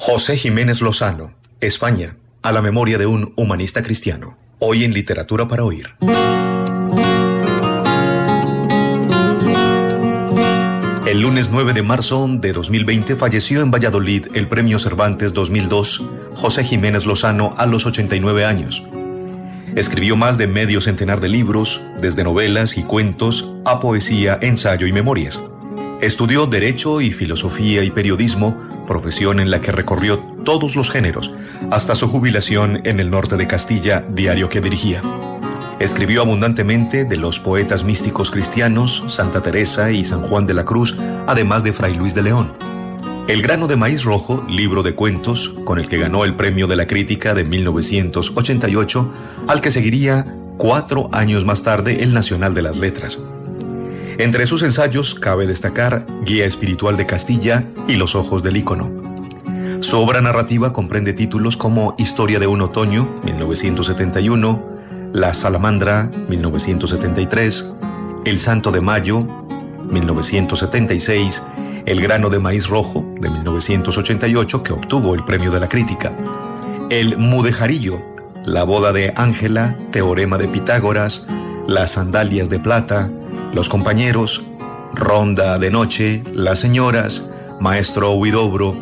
José Jiménez Lozano, España, a la memoria de un humanista cristiano. Hoy en Literatura para Oír. El lunes 9 de marzo de 2020 falleció en Valladolid el Premio Cervantes 2002 José Jiménez Lozano a los 89 años. Escribió más de medio centenar de libros, desde novelas y cuentos a poesía, ensayo y memorias. Estudió Derecho y Filosofía y Periodismo, profesión en la que recorrió todos los géneros, hasta su jubilación en el norte de Castilla, diario que dirigía. Escribió abundantemente de los poetas místicos cristianos, Santa Teresa y San Juan de la Cruz, además de Fray Luis de León. El grano de maíz rojo, libro de cuentos, con el que ganó el Premio de la Crítica de 1988, al que seguiría cuatro años más tarde el Nacional de las Letras. Entre sus ensayos cabe destacar Guía Espiritual de Castilla y Los Ojos del icono. Su obra narrativa comprende títulos como Historia de un otoño, 1971, La Salamandra, 1973, El Santo de Mayo, 1976, El grano de maíz rojo de 1988 que obtuvo el premio de la crítica, El mudejarillo, La boda de Ángela, Teorema de Pitágoras, Las sandalias de plata, los compañeros, ronda de noche, las señoras, maestro Huidobro,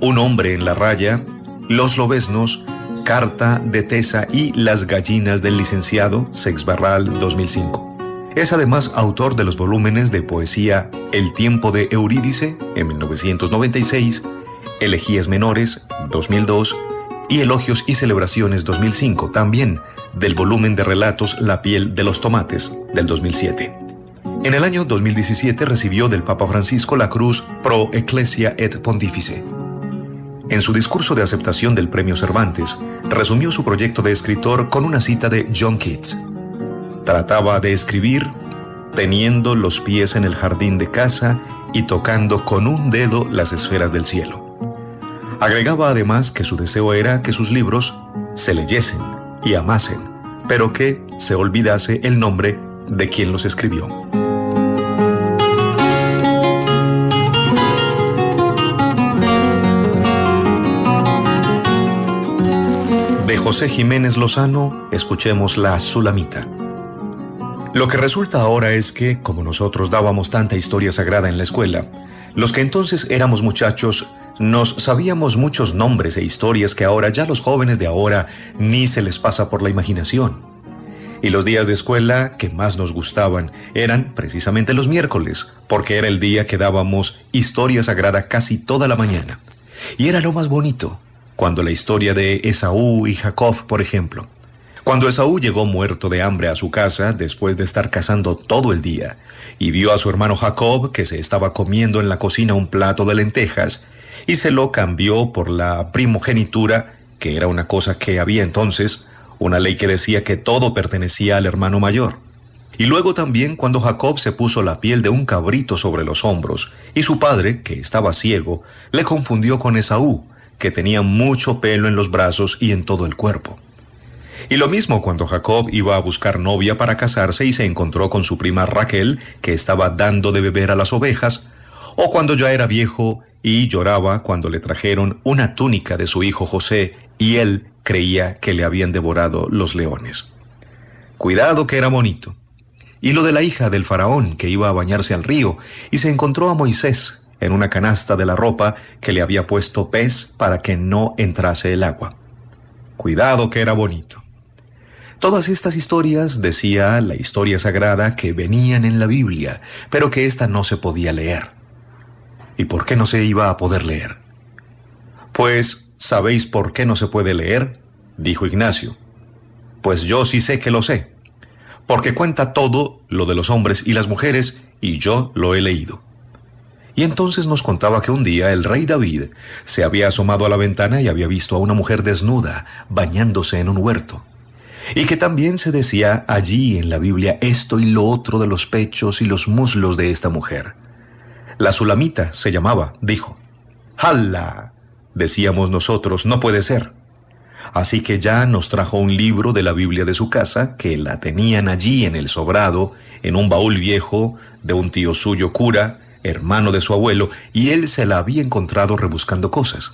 un hombre en la raya, los lobesnos, carta de Tesa y las gallinas del licenciado Barral, 2005. Es además autor de los volúmenes de poesía El tiempo de Eurídice en 1996, Elegías Menores 2002 y Elogios y Celebraciones 2005, también del volumen de relatos La piel de los tomates del 2007. En el año 2017 recibió del Papa Francisco la cruz Pro Ecclesia et Pontifice. En su discurso de aceptación del premio Cervantes, resumió su proyecto de escritor con una cita de John Keats. Trataba de escribir teniendo los pies en el jardín de casa y tocando con un dedo las esferas del cielo. Agregaba además que su deseo era que sus libros se leyesen y amasen, pero que se olvidase el nombre de quien los escribió. José Jiménez Lozano, escuchemos La Sulamita. Lo que resulta ahora es que, como nosotros dábamos tanta historia sagrada en la escuela, los que entonces éramos muchachos nos sabíamos muchos nombres e historias que ahora ya los jóvenes de ahora ni se les pasa por la imaginación. Y los días de escuela que más nos gustaban eran precisamente los miércoles, porque era el día que dábamos historia sagrada casi toda la mañana. Y era lo más bonito, cuando la historia de Esaú y Jacob, por ejemplo. Cuando Esaú llegó muerto de hambre a su casa después de estar cazando todo el día, y vio a su hermano Jacob que se estaba comiendo en la cocina un plato de lentejas, y se lo cambió por la primogenitura, que era una cosa que había entonces, una ley que decía que todo pertenecía al hermano mayor. Y luego también cuando Jacob se puso la piel de un cabrito sobre los hombros, y su padre, que estaba ciego, le confundió con Esaú, que tenía mucho pelo en los brazos y en todo el cuerpo. Y lo mismo cuando Jacob iba a buscar novia para casarse y se encontró con su prima Raquel, que estaba dando de beber a las ovejas, o cuando ya era viejo y lloraba cuando le trajeron una túnica de su hijo José y él creía que le habían devorado los leones. Cuidado que era bonito. Y lo de la hija del faraón que iba a bañarse al río y se encontró a Moisés en una canasta de la ropa que le había puesto pez para que no entrase el agua. Cuidado que era bonito. Todas estas historias, decía la historia sagrada, que venían en la Biblia, pero que ésta no se podía leer. ¿Y por qué no se iba a poder leer? Pues, ¿sabéis por qué no se puede leer? dijo Ignacio. Pues yo sí sé que lo sé, porque cuenta todo lo de los hombres y las mujeres, y yo lo he leído. Y entonces nos contaba que un día el rey David se había asomado a la ventana y había visto a una mujer desnuda bañándose en un huerto. Y que también se decía allí en la Biblia esto y lo otro de los pechos y los muslos de esta mujer. La sulamita se llamaba, dijo. ¡Hala! Decíamos nosotros, no puede ser. Así que ya nos trajo un libro de la Biblia de su casa, que la tenían allí en el sobrado, en un baúl viejo de un tío suyo cura, hermano de su abuelo, y él se la había encontrado rebuscando cosas.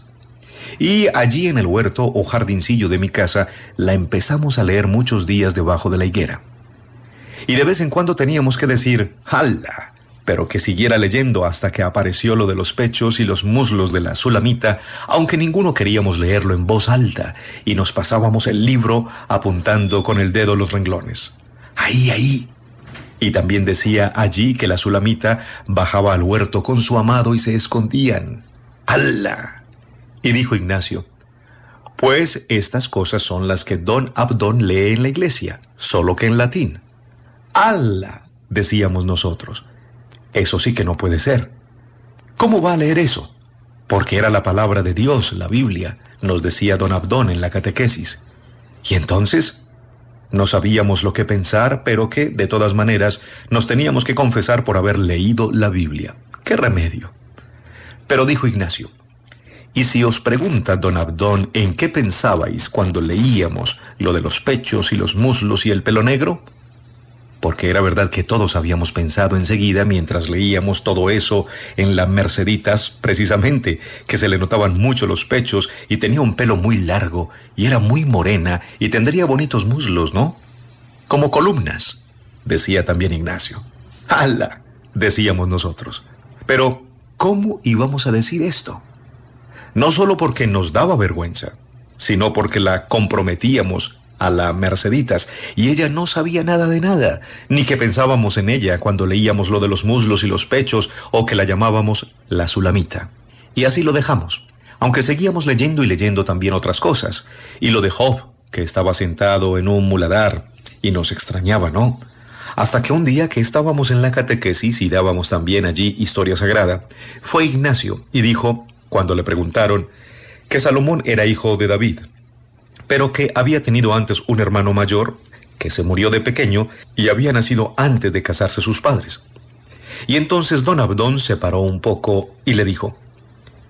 Y allí en el huerto o jardincillo de mi casa la empezamos a leer muchos días debajo de la higuera. Y de vez en cuando teníamos que decir, ¡Hala! pero que siguiera leyendo hasta que apareció lo de los pechos y los muslos de la sulamita, aunque ninguno queríamos leerlo en voz alta, y nos pasábamos el libro apuntando con el dedo los renglones. Ahí, ahí, y también decía allí que la sulamita bajaba al huerto con su amado y se escondían. ¡Hala! Y dijo Ignacio, pues estas cosas son las que don Abdón lee en la iglesia, solo que en latín. ¡Hala! decíamos nosotros. Eso sí que no puede ser. ¿Cómo va a leer eso? Porque era la palabra de Dios, la Biblia, nos decía don Abdón en la catequesis. Y entonces, no sabíamos lo que pensar, pero que, de todas maneras, nos teníamos que confesar por haber leído la Biblia. ¡Qué remedio! Pero dijo Ignacio, y si os pregunta don Abdón en qué pensabais cuando leíamos lo de los pechos y los muslos y el pelo negro, porque era verdad que todos habíamos pensado enseguida mientras leíamos todo eso en las Merceditas, precisamente, que se le notaban mucho los pechos y tenía un pelo muy largo y era muy morena y tendría bonitos muslos, ¿no? Como columnas, decía también Ignacio. ¡Hala! decíamos nosotros. Pero, ¿cómo íbamos a decir esto? No solo porque nos daba vergüenza, sino porque la comprometíamos a la Merceditas, y ella no sabía nada de nada, ni que pensábamos en ella cuando leíamos lo de los muslos y los pechos, o que la llamábamos la Sulamita. Y así lo dejamos, aunque seguíamos leyendo y leyendo también otras cosas, y lo de Job, que estaba sentado en un muladar, y nos extrañaba, ¿no? Hasta que un día que estábamos en la catequesis y dábamos también allí historia sagrada, fue Ignacio y dijo, cuando le preguntaron, que Salomón era hijo de David, pero que había tenido antes un hermano mayor, que se murió de pequeño y había nacido antes de casarse sus padres. Y entonces don Abdón se paró un poco y le dijo,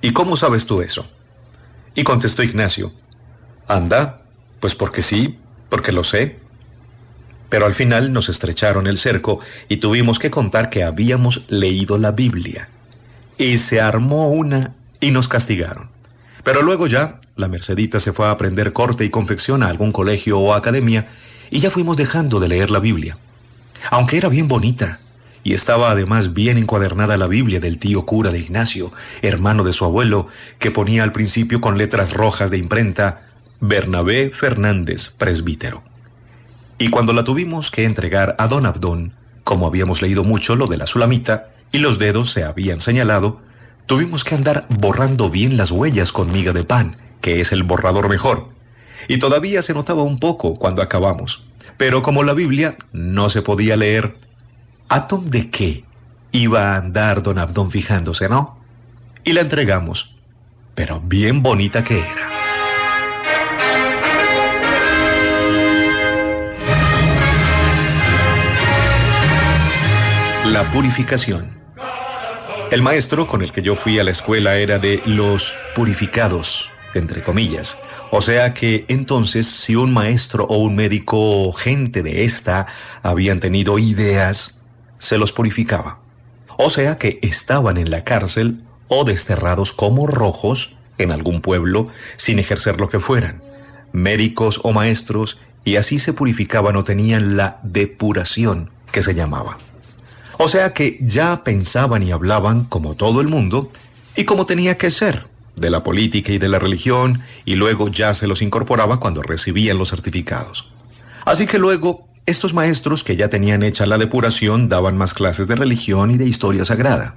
¿Y cómo sabes tú eso? Y contestó Ignacio, anda, pues porque sí, porque lo sé. Pero al final nos estrecharon el cerco y tuvimos que contar que habíamos leído la Biblia. Y se armó una y nos castigaron. Pero luego ya, la Mercedita se fue a aprender corte y confección a algún colegio o academia y ya fuimos dejando de leer la Biblia. Aunque era bien bonita, y estaba además bien encuadernada la Biblia del tío cura de Ignacio, hermano de su abuelo, que ponía al principio con letras rojas de imprenta Bernabé Fernández, presbítero. Y cuando la tuvimos que entregar a don Abdón, como habíamos leído mucho lo de la sulamita y los dedos se habían señalado, Tuvimos que andar borrando bien las huellas con miga de pan, que es el borrador mejor. Y todavía se notaba un poco cuando acabamos. Pero como la Biblia no se podía leer, ¿a de qué iba a andar don Abdón fijándose, no? Y la entregamos, pero bien bonita que era. La purificación. El maestro con el que yo fui a la escuela era de los purificados, entre comillas. O sea que entonces si un maestro o un médico o gente de esta habían tenido ideas, se los purificaba. O sea que estaban en la cárcel o desterrados como rojos en algún pueblo sin ejercer lo que fueran, médicos o maestros, y así se purificaban o tenían la depuración que se llamaba. O sea que ya pensaban y hablaban como todo el mundo y como tenía que ser, de la política y de la religión, y luego ya se los incorporaba cuando recibían los certificados. Así que luego, estos maestros que ya tenían hecha la depuración daban más clases de religión y de historia sagrada,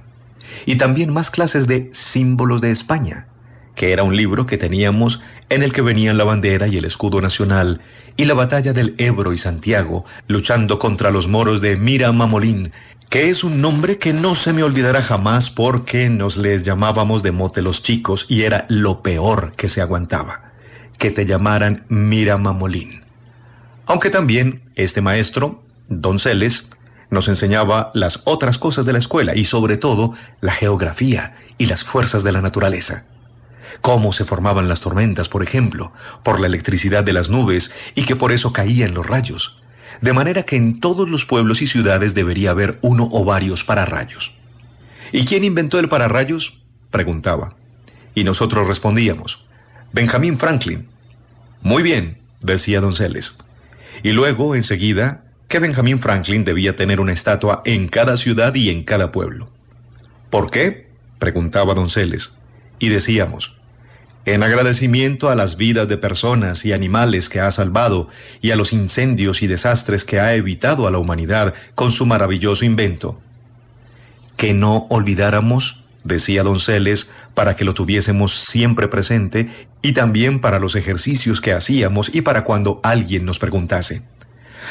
y también más clases de símbolos de España, que era un libro que teníamos en el que venían la bandera y el escudo nacional y la batalla del Ebro y Santiago luchando contra los moros de Mira Mamolín que es un nombre que no se me olvidará jamás porque nos les llamábamos de mote los chicos y era lo peor que se aguantaba, que te llamaran Mira Mamolín. Aunque también este maestro, Don Celes, nos enseñaba las otras cosas de la escuela y sobre todo la geografía y las fuerzas de la naturaleza. Cómo se formaban las tormentas, por ejemplo, por la electricidad de las nubes y que por eso caían los rayos, de manera que en todos los pueblos y ciudades debería haber uno o varios pararrayos. ¿Y quién inventó el pararrayos? preguntaba. Y nosotros respondíamos, Benjamín Franklin. Muy bien, decía don Celes. Y luego, enseguida, que Benjamín Franklin debía tener una estatua en cada ciudad y en cada pueblo. ¿Por qué? preguntaba don Celes. Y decíamos, en agradecimiento a las vidas de personas y animales que ha salvado y a los incendios y desastres que ha evitado a la humanidad con su maravilloso invento. Que no olvidáramos, decía Donceles, para que lo tuviésemos siempre presente y también para los ejercicios que hacíamos y para cuando alguien nos preguntase.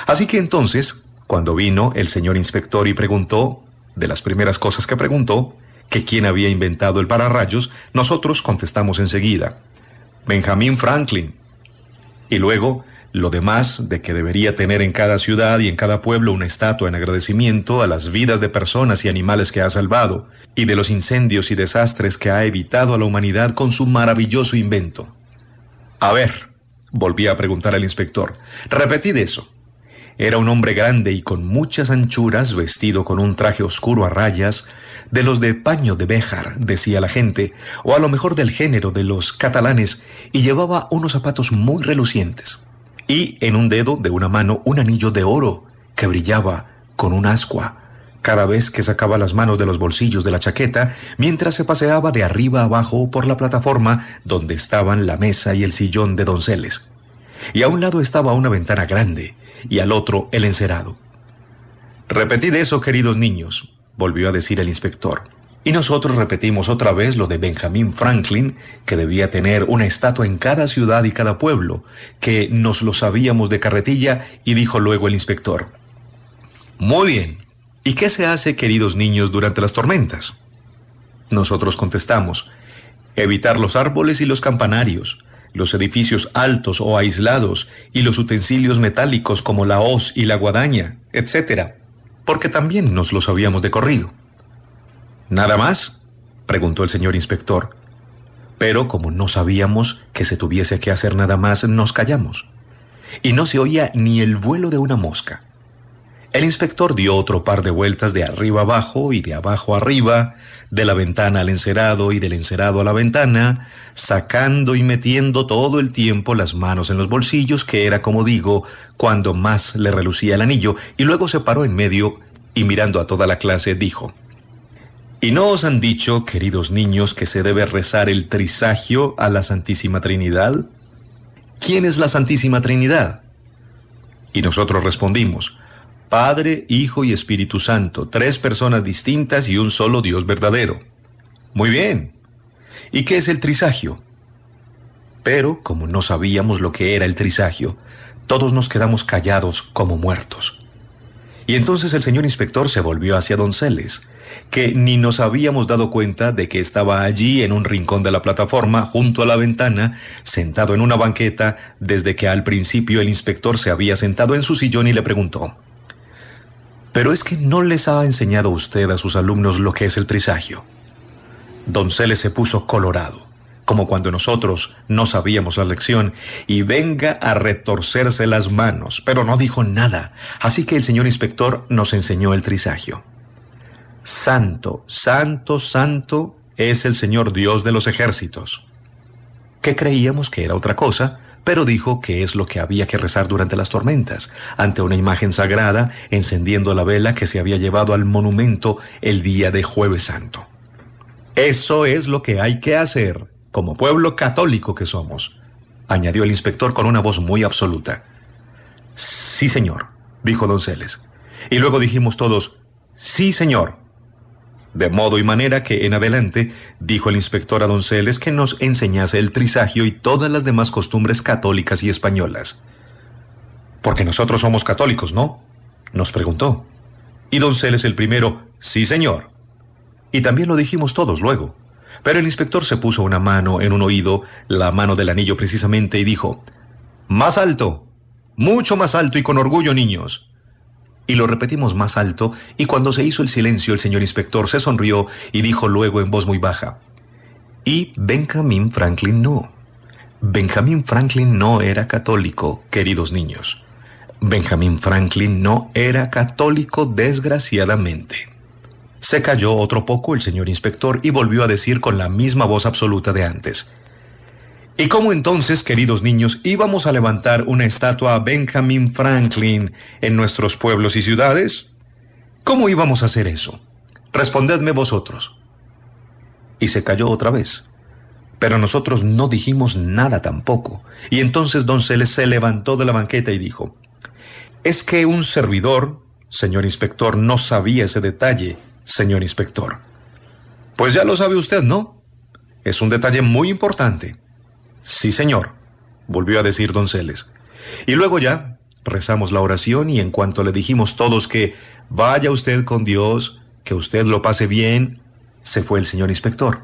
Así que entonces, cuando vino el señor inspector y preguntó, de las primeras cosas que preguntó, que quién había inventado el pararrayos, nosotros contestamos enseguida, ...Benjamín Franklin. Y luego, lo demás de que debería tener en cada ciudad y en cada pueblo una estatua en agradecimiento a las vidas de personas y animales que ha salvado, y de los incendios y desastres que ha evitado a la humanidad con su maravilloso invento. A ver, volví a preguntar al inspector, repetid eso. Era un hombre grande y con muchas anchuras, vestido con un traje oscuro a rayas, de los de paño de Béjar, decía la gente, o a lo mejor del género de los catalanes, y llevaba unos zapatos muy relucientes, y en un dedo de una mano un anillo de oro que brillaba con un ascua, cada vez que sacaba las manos de los bolsillos de la chaqueta mientras se paseaba de arriba abajo por la plataforma donde estaban la mesa y el sillón de donceles. Y a un lado estaba una ventana grande y al otro el encerado. Repetid eso, queridos niños, volvió a decir el inspector. Y nosotros repetimos otra vez lo de Benjamin Franklin, que debía tener una estatua en cada ciudad y cada pueblo, que nos lo sabíamos de carretilla, y dijo luego el inspector. Muy bien. ¿Y qué se hace, queridos niños, durante las tormentas? Nosotros contestamos, evitar los árboles y los campanarios, los edificios altos o aislados y los utensilios metálicos como la hoz y la guadaña, etc porque también nos los habíamos de corrido. ¿Nada más? preguntó el señor inspector. Pero como no sabíamos que se tuviese que hacer nada más, nos callamos. Y no se oía ni el vuelo de una mosca. El inspector dio otro par de vueltas de arriba abajo y de abajo arriba, de la ventana al encerado y del encerado a la ventana, sacando y metiendo todo el tiempo las manos en los bolsillos, que era, como digo, cuando más le relucía el anillo, y luego se paró en medio y mirando a toda la clase dijo, ¿Y no os han dicho, queridos niños, que se debe rezar el trisagio a la Santísima Trinidad? ¿Quién es la Santísima Trinidad? Y nosotros respondimos, Padre, Hijo y Espíritu Santo, tres personas distintas y un solo Dios verdadero. Muy bien. ¿Y qué es el trisagio? Pero, como no sabíamos lo que era el trisagio, todos nos quedamos callados como muertos. Y entonces el señor inspector se volvió hacia Donceles, que ni nos habíamos dado cuenta de que estaba allí en un rincón de la plataforma, junto a la ventana, sentado en una banqueta, desde que al principio el inspector se había sentado en su sillón y le preguntó, pero es que no les ha enseñado usted a sus alumnos lo que es el trisagio. Donceles se puso colorado, como cuando nosotros no sabíamos la lección, y venga a retorcerse las manos, pero no dijo nada. Así que el señor inspector nos enseñó el trisagio. Santo, santo, santo es el Señor Dios de los ejércitos. ¿Qué creíamos que era otra cosa, pero dijo que es lo que había que rezar durante las tormentas, ante una imagen sagrada, encendiendo la vela que se había llevado al monumento el día de jueves santo. Eso es lo que hay que hacer, como pueblo católico que somos, añadió el inspector con una voz muy absoluta. Sí, señor, dijo Donceles. Y luego dijimos todos, sí, señor. De modo y manera que en adelante dijo el inspector a Donceles que nos enseñase el trisagio y todas las demás costumbres católicas y españolas. Porque nosotros somos católicos, ¿no? nos preguntó. Y Donceles el primero, sí señor. Y también lo dijimos todos luego. Pero el inspector se puso una mano en un oído, la mano del anillo precisamente, y dijo, Más alto, mucho más alto y con orgullo, niños y lo repetimos más alto, y cuando se hizo el silencio el señor inspector se sonrió y dijo luego en voz muy baja, y Benjamin Franklin no. Benjamin Franklin no era católico, queridos niños. Benjamin Franklin no era católico, desgraciadamente. Se calló otro poco el señor inspector y volvió a decir con la misma voz absoluta de antes. ¿Y cómo entonces, queridos niños, íbamos a levantar una estatua a Benjamin Franklin en nuestros pueblos y ciudades? ¿Cómo íbamos a hacer eso? Respondedme vosotros. Y se cayó otra vez. Pero nosotros no dijimos nada tampoco. Y entonces don Celes se levantó de la banqueta y dijo, Es que un servidor, señor inspector, no sabía ese detalle, señor inspector. Pues ya lo sabe usted, ¿no? Es un detalle muy importante. Sí, señor, volvió a decir Donceles. Y luego ya rezamos la oración y en cuanto le dijimos todos que vaya usted con Dios, que usted lo pase bien, se fue el señor inspector.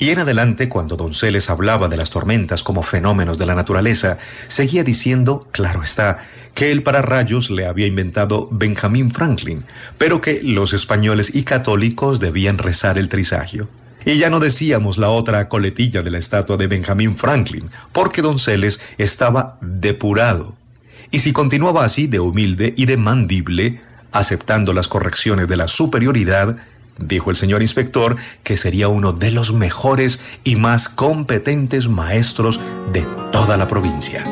Y en adelante, cuando Don Celes hablaba de las tormentas como fenómenos de la naturaleza, seguía diciendo, claro está, que el pararrayos le había inventado Benjamin Franklin, pero que los españoles y católicos debían rezar el trisagio. Y ya no decíamos la otra coletilla de la estatua de Benjamin Franklin, porque don Donceles estaba depurado. Y si continuaba así de humilde y de mandible, aceptando las correcciones de la superioridad, dijo el señor inspector que sería uno de los mejores y más competentes maestros de toda la provincia.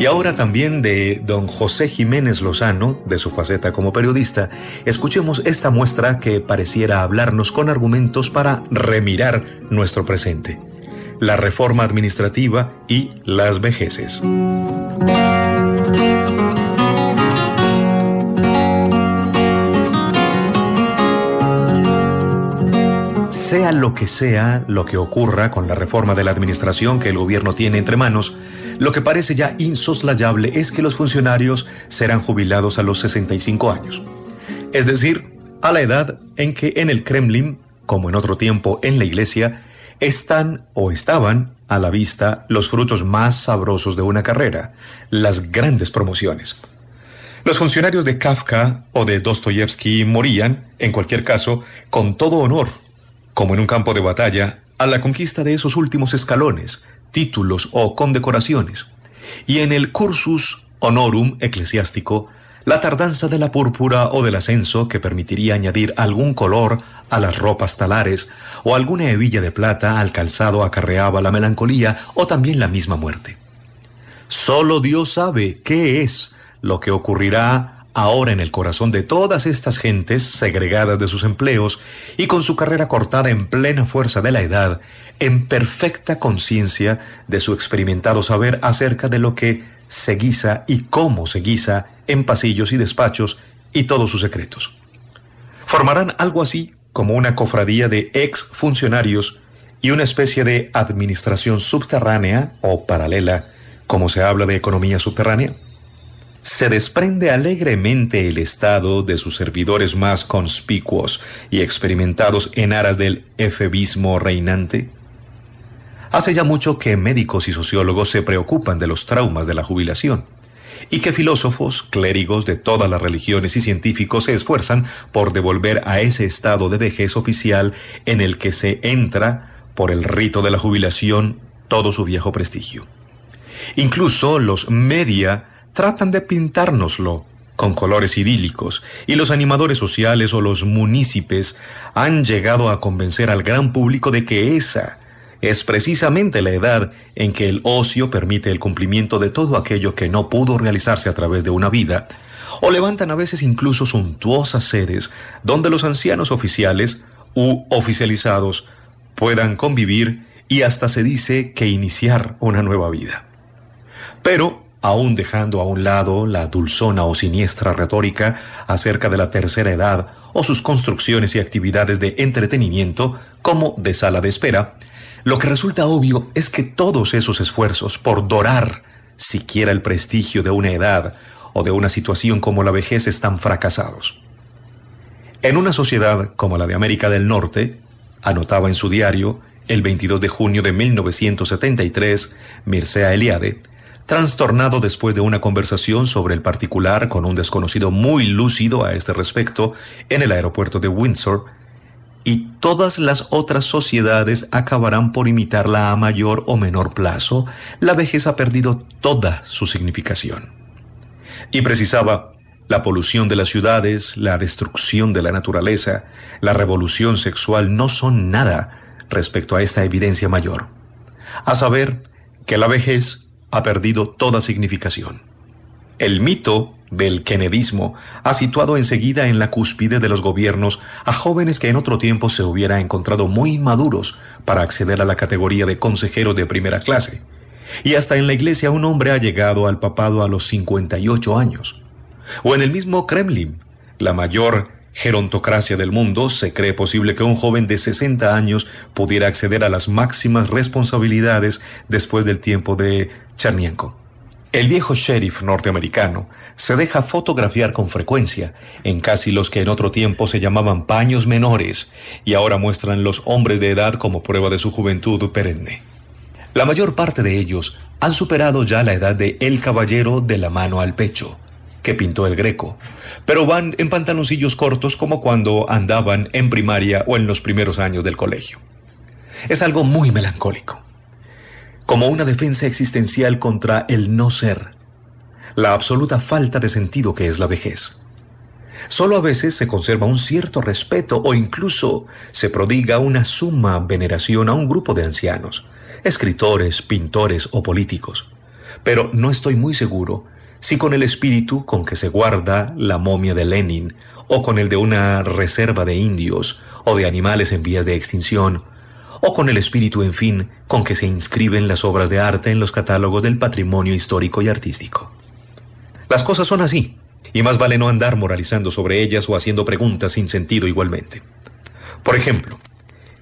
Y ahora también de don José Jiménez Lozano, de su faceta como periodista, escuchemos esta muestra que pareciera hablarnos con argumentos para remirar nuestro presente, la reforma administrativa y las vejeces. Sea lo que sea lo que ocurra con la reforma de la administración que el gobierno tiene entre manos, lo que parece ya insoslayable es que los funcionarios serán jubilados a los 65 años, es decir, a la edad en que en el Kremlin, como en otro tiempo en la Iglesia, están o estaban a la vista los frutos más sabrosos de una carrera, las grandes promociones. Los funcionarios de Kafka o de Dostoyevsky morían, en cualquier caso, con todo honor, como en un campo de batalla, a la conquista de esos últimos escalones, títulos o condecoraciones, y en el cursus honorum eclesiástico, la tardanza de la púrpura o del ascenso que permitiría añadir algún color a las ropas talares o alguna hebilla de plata al calzado acarreaba la melancolía o también la misma muerte. Solo Dios sabe qué es lo que ocurrirá ahora en el corazón de todas estas gentes segregadas de sus empleos y con su carrera cortada en plena fuerza de la edad, en perfecta conciencia de su experimentado saber acerca de lo que se guisa y cómo se guisa en pasillos y despachos y todos sus secretos. Formarán algo así como una cofradía de ex funcionarios y una especie de administración subterránea o paralela, como se habla de economía subterránea se desprende alegremente el Estado de sus servidores más conspicuos y experimentados en aras del efebismo reinante? Hace ya mucho que médicos y sociólogos se preocupan de los traumas de la jubilación y que filósofos, clérigos de todas las religiones y científicos se esfuerzan por devolver a ese estado de vejez oficial en el que se entra por el rito de la jubilación todo su viejo prestigio. Incluso los media tratan de pintárnoslo con colores idílicos, y los animadores sociales o los munícipes han llegado a convencer al gran público de que esa es precisamente la edad en que el ocio permite el cumplimiento de todo aquello que no pudo realizarse a través de una vida, o levantan a veces incluso suntuosas sedes donde los ancianos oficiales u oficializados puedan convivir y hasta se dice que iniciar una nueva vida. Pero aún dejando a un lado la dulzona o siniestra retórica acerca de la tercera edad o sus construcciones y actividades de entretenimiento como de sala de espera, lo que resulta obvio es que todos esos esfuerzos por dorar siquiera el prestigio de una edad o de una situación como la vejez están fracasados. En una sociedad como la de América del Norte, anotaba en su diario el 22 de junio de 1973 Mircea Eliade, Trastornado después de una conversación sobre el particular con un desconocido muy lúcido a este respecto en el aeropuerto de Windsor, y todas las otras sociedades acabarán por imitarla a mayor o menor plazo, la vejez ha perdido toda su significación. Y precisaba, la polución de las ciudades, la destrucción de la naturaleza, la revolución sexual no son nada respecto a esta evidencia mayor. A saber, que la vejez ha perdido toda significación. El mito del kenedismo ha situado enseguida en la cúspide de los gobiernos a jóvenes que en otro tiempo se hubiera encontrado muy maduros para acceder a la categoría de consejero de primera clase. Y hasta en la iglesia un hombre ha llegado al papado a los 58 años. O en el mismo Kremlin, la mayor gerontocracia del mundo, se cree posible que un joven de 60 años pudiera acceder a las máximas responsabilidades después del tiempo de Charmianco, El viejo sheriff norteamericano se deja fotografiar con frecuencia en casi los que en otro tiempo se llamaban paños menores y ahora muestran los hombres de edad como prueba de su juventud perenne. La mayor parte de ellos han superado ya la edad de El Caballero de la mano al pecho, que pintó el Greco, pero van en pantaloncillos cortos como cuando andaban en primaria o en los primeros años del colegio. Es algo muy melancólico como una defensa existencial contra el no ser, la absoluta falta de sentido que es la vejez. Solo a veces se conserva un cierto respeto o incluso se prodiga una suma veneración a un grupo de ancianos, escritores, pintores o políticos. Pero no estoy muy seguro si con el espíritu con que se guarda la momia de Lenin o con el de una reserva de indios o de animales en vías de extinción o con el espíritu, en fin, con que se inscriben las obras de arte en los catálogos del patrimonio histórico y artístico. Las cosas son así, y más vale no andar moralizando sobre ellas o haciendo preguntas sin sentido igualmente. Por ejemplo,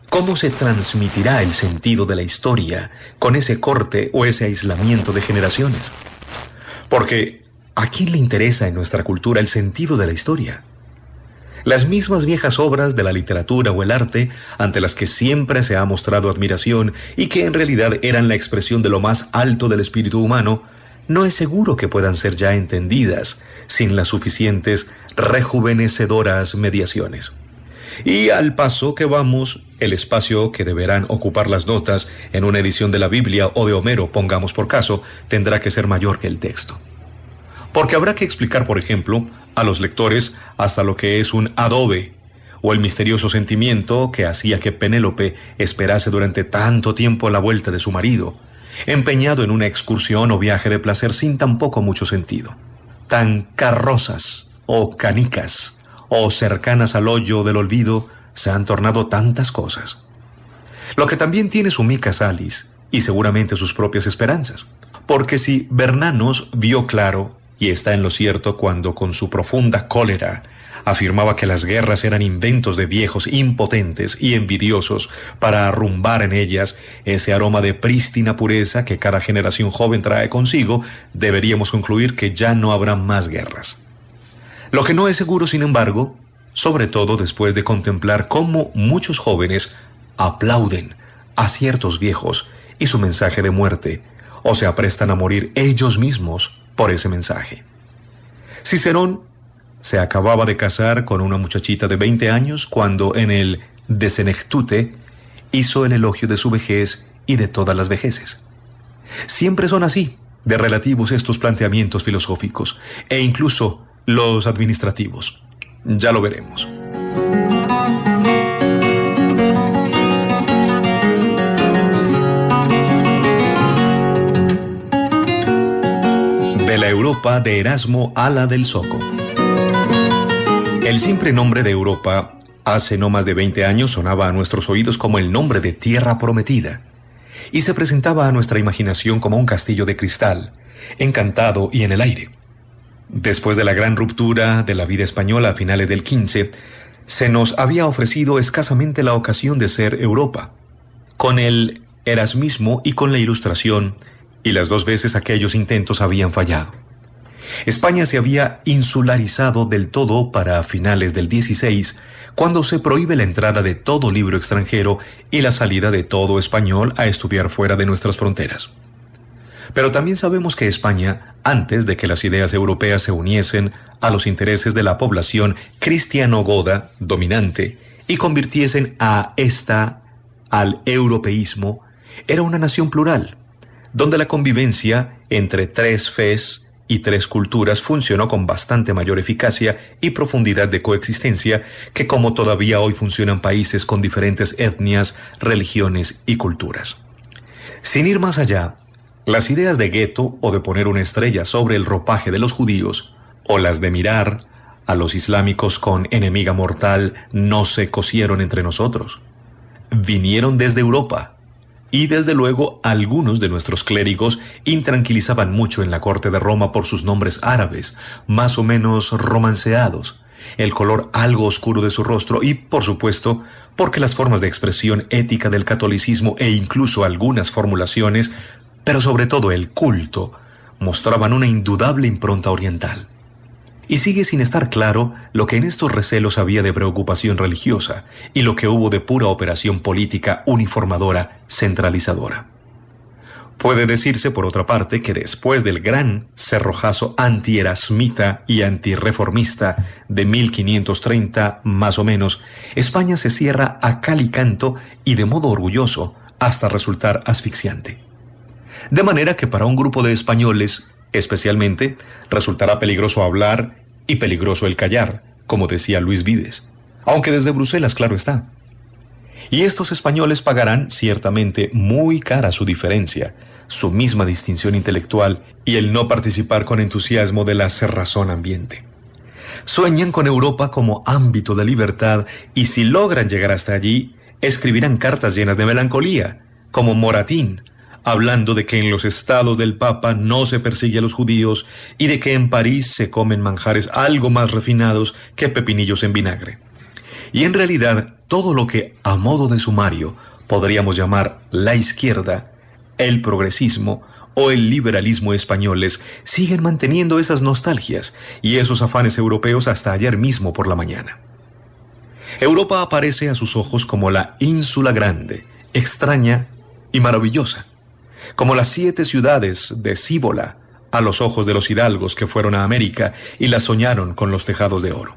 ¿cómo se transmitirá el sentido de la historia con ese corte o ese aislamiento de generaciones? Porque, ¿a quién le interesa en nuestra cultura el sentido de la historia? las mismas viejas obras de la literatura o el arte ante las que siempre se ha mostrado admiración y que en realidad eran la expresión de lo más alto del espíritu humano, no es seguro que puedan ser ya entendidas sin las suficientes rejuvenecedoras mediaciones. Y al paso que vamos, el espacio que deberán ocupar las notas en una edición de la Biblia o de Homero, pongamos por caso, tendrá que ser mayor que el texto. Porque habrá que explicar, por ejemplo, a los lectores hasta lo que es un adobe o el misterioso sentimiento que hacía que Penélope esperase durante tanto tiempo la vuelta de su marido, empeñado en una excursión o viaje de placer sin tampoco mucho sentido, tan carrozas o canicas o cercanas al hoyo del olvido se han tornado tantas cosas. Lo que también tiene su mica Salis y seguramente sus propias esperanzas, porque si Bernanos vio claro y está en lo cierto cuando con su profunda cólera afirmaba que las guerras eran inventos de viejos impotentes y envidiosos para arrumbar en ellas ese aroma de prístina pureza que cada generación joven trae consigo, deberíamos concluir que ya no habrá más guerras. Lo que no es seguro, sin embargo, sobre todo después de contemplar cómo muchos jóvenes aplauden a ciertos viejos y su mensaje de muerte, o se aprestan a morir ellos mismos por ese mensaje. Cicerón se acababa de casar con una muchachita de 20 años cuando en el De hizo el elogio de su vejez y de todas las vejeces. Siempre son así, de relativos estos planteamientos filosóficos, e incluso los administrativos. Ya lo veremos. Europa de Erasmo Ala del Soco. El simple nombre de Europa hace no más de 20 años sonaba a nuestros oídos como el nombre de Tierra Prometida y se presentaba a nuestra imaginación como un castillo de cristal, encantado y en el aire. Después de la gran ruptura de la vida española a finales del 15, se nos había ofrecido escasamente la ocasión de ser Europa. Con el erasmismo y con la ilustración, y las dos veces aquellos intentos habían fallado. España se había insularizado del todo para finales del 16, cuando se prohíbe la entrada de todo libro extranjero y la salida de todo español a estudiar fuera de nuestras fronteras. Pero también sabemos que España, antes de que las ideas europeas se uniesen a los intereses de la población cristiano-goda dominante y convirtiesen a esta al europeísmo, era una nación plural, donde la convivencia entre tres fes y tres culturas funcionó con bastante mayor eficacia y profundidad de coexistencia que como todavía hoy funcionan países con diferentes etnias, religiones y culturas. Sin ir más allá, las ideas de gueto o de poner una estrella sobre el ropaje de los judíos, o las de mirar a los islámicos con enemiga mortal, no se cosieron entre nosotros. Vinieron desde Europa, y desde luego algunos de nuestros clérigos intranquilizaban mucho en la corte de Roma por sus nombres árabes, más o menos romanceados, el color algo oscuro de su rostro y, por supuesto, porque las formas de expresión ética del catolicismo e incluso algunas formulaciones, pero sobre todo el culto, mostraban una indudable impronta oriental y sigue sin estar claro lo que en estos recelos había de preocupación religiosa y lo que hubo de pura operación política uniformadora centralizadora. Puede decirse, por otra parte, que después del gran cerrojazo anti-erasmita y anti-reformista de 1530, más o menos, España se cierra a cal y canto y de modo orgulloso hasta resultar asfixiante. De manera que para un grupo de españoles Especialmente, resultará peligroso hablar y peligroso el callar, como decía Luis Vives, aunque desde Bruselas, claro está. Y estos españoles pagarán ciertamente muy cara su diferencia, su misma distinción intelectual y el no participar con entusiasmo de la cerrazón ambiente. Sueñan con Europa como ámbito de libertad y si logran llegar hasta allí, escribirán cartas llenas de melancolía, como Moratín, hablando de que en los estados del Papa no se persigue a los judíos y de que en París se comen manjares algo más refinados que pepinillos en vinagre. Y en realidad, todo lo que, a modo de sumario, podríamos llamar la izquierda, el progresismo o el liberalismo españoles, siguen manteniendo esas nostalgias y esos afanes europeos hasta ayer mismo por la mañana. Europa aparece a sus ojos como la ínsula grande, extraña y maravillosa, como las siete ciudades de Síbola, a los ojos de los hidalgos que fueron a América y las soñaron con los tejados de oro.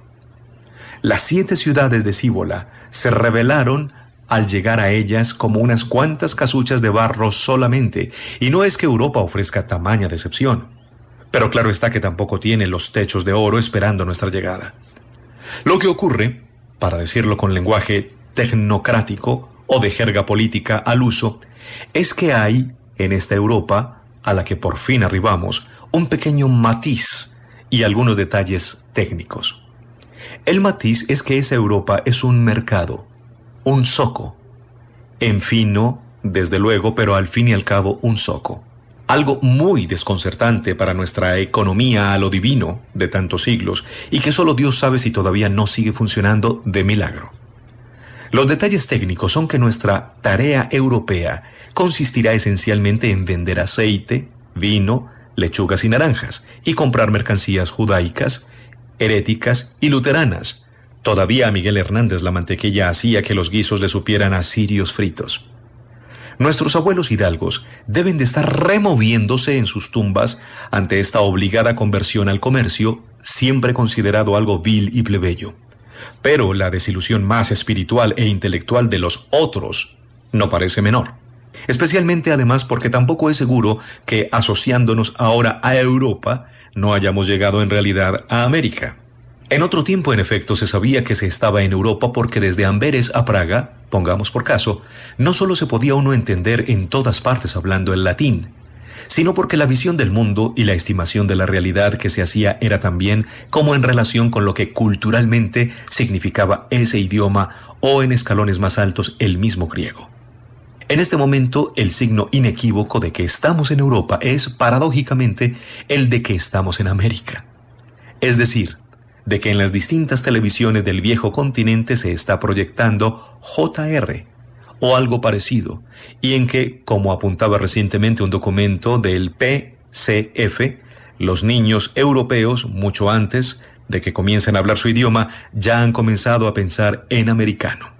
Las siete ciudades de Síbola se revelaron al llegar a ellas como unas cuantas casuchas de barro solamente, y no es que Europa ofrezca tamaña decepción. Pero claro está que tampoco tiene los techos de oro esperando nuestra llegada. Lo que ocurre, para decirlo con lenguaje tecnocrático o de jerga política al uso, es que hay en esta Europa a la que por fin arribamos, un pequeño matiz y algunos detalles técnicos. El matiz es que esa Europa es un mercado, un soco, en fino, desde luego, pero al fin y al cabo un soco. Algo muy desconcertante para nuestra economía a lo divino de tantos siglos y que solo Dios sabe si todavía no sigue funcionando de milagro. Los detalles técnicos son que nuestra tarea europea consistirá esencialmente en vender aceite, vino, lechugas y naranjas, y comprar mercancías judaicas, heréticas y luteranas. Todavía a Miguel Hernández la mantequilla hacía que los guisos le supieran a sirios fritos. Nuestros abuelos hidalgos deben de estar removiéndose en sus tumbas ante esta obligada conversión al comercio, siempre considerado algo vil y plebeyo. Pero la desilusión más espiritual e intelectual de los otros no parece menor especialmente además porque tampoco es seguro que asociándonos ahora a Europa no hayamos llegado en realidad a América. En otro tiempo, en efecto, se sabía que se estaba en Europa porque desde Amberes a Praga, pongamos por caso, no solo se podía uno entender en todas partes hablando el latín, sino porque la visión del mundo y la estimación de la realidad que se hacía era también como en relación con lo que culturalmente significaba ese idioma o en escalones más altos el mismo griego. En este momento, el signo inequívoco de que estamos en Europa es, paradójicamente, el de que estamos en América. Es decir, de que en las distintas televisiones del viejo continente se está proyectando JR o algo parecido, y en que, como apuntaba recientemente un documento del PCF, los niños europeos, mucho antes de que comiencen a hablar su idioma, ya han comenzado a pensar en americano.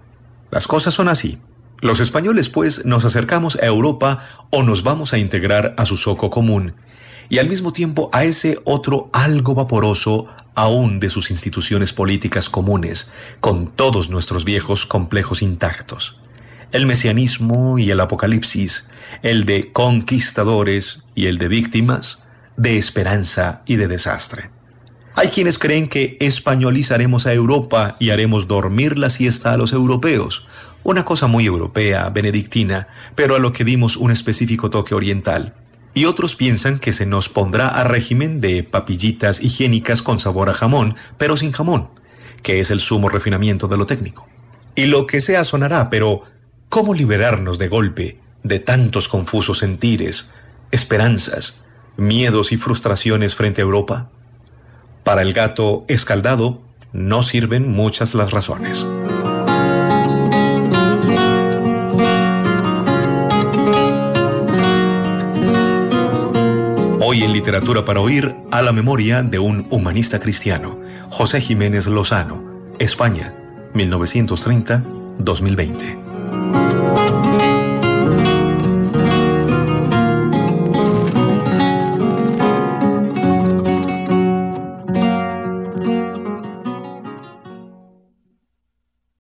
Las cosas son así. Los españoles, pues, nos acercamos a Europa o nos vamos a integrar a su soco común, y al mismo tiempo a ese otro algo vaporoso aún de sus instituciones políticas comunes, con todos nuestros viejos complejos intactos. El mesianismo y el apocalipsis, el de conquistadores y el de víctimas, de esperanza y de desastre. Hay quienes creen que españolizaremos a Europa y haremos dormir la siesta a los europeos, una cosa muy europea, benedictina, pero a lo que dimos un específico toque oriental. Y otros piensan que se nos pondrá a régimen de papillitas higiénicas con sabor a jamón, pero sin jamón, que es el sumo refinamiento de lo técnico. Y lo que sea sonará, pero ¿cómo liberarnos de golpe de tantos confusos sentires, esperanzas, miedos y frustraciones frente a Europa? Para el gato escaldado no sirven muchas las razones. Hoy en Literatura para Oír, a la memoria de un humanista cristiano, José Jiménez Lozano, España, 1930-2020.